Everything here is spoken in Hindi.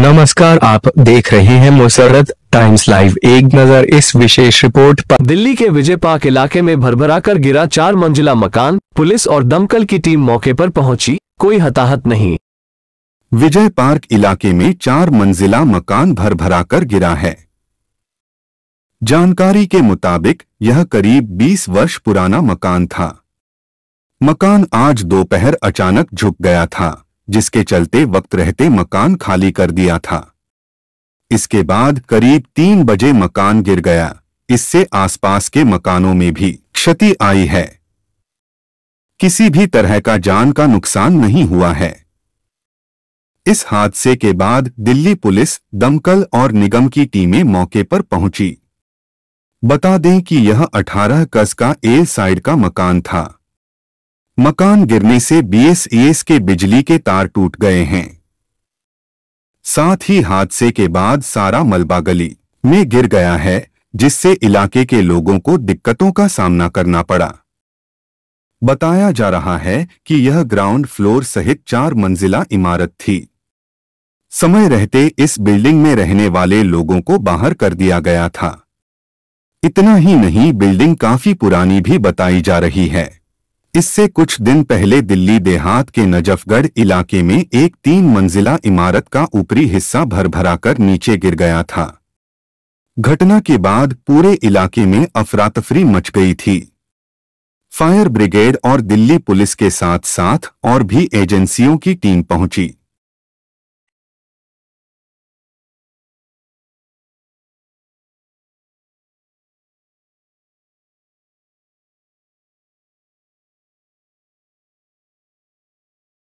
नमस्कार आप देख रहे हैं मुसरत टाइम्स लाइव एक नज़र इस विशेष रिपोर्ट पर दिल्ली के विजय पार्क इलाके में भरभरा कर गिरा चार मंजिला मकान पुलिस और दमकल की टीम मौके पर पहुंची कोई हताहत नहीं विजय पार्क इलाके में चार मंजिला मकान भरभरा कर गिरा है जानकारी के मुताबिक यह करीब 20 वर्ष पुराना मकान था मकान आज दोपहर अचानक झुक गया था जिसके चलते वक्त रहते मकान खाली कर दिया था इसके बाद करीब तीन बजे मकान गिर गया इससे आसपास के मकानों में भी क्षति आई है किसी भी तरह का जान का नुकसान नहीं हुआ है इस हादसे के बाद दिल्ली पुलिस दमकल और निगम की टीमें मौके पर पहुंची बता दें कि यह 18 कस का ए साइड का मकान था मकान गिरने से बीएसईएस के बिजली के तार टूट गए हैं साथ ही हादसे के बाद सारा मलबा गली में गिर गया है जिससे इलाके के लोगों को दिक्कतों का सामना करना पड़ा बताया जा रहा है कि यह ग्राउंड फ्लोर सहित चार मंजिला इमारत थी समय रहते इस बिल्डिंग में रहने वाले लोगों को बाहर कर दिया गया था इतना ही नहीं बिल्डिंग काफी पुरानी भी बताई जा रही है इससे कुछ दिन पहले दिल्ली देहात के नजफगढ़ इलाके में एक तीन मंजिला इमारत का ऊपरी हिस्सा भरभराकर नीचे गिर गया था घटना के बाद पूरे इलाके में अफरातफरी मच गई थी फायर ब्रिगेड और दिल्ली पुलिस के साथ साथ और भी एजेंसियों की टीम पहुंची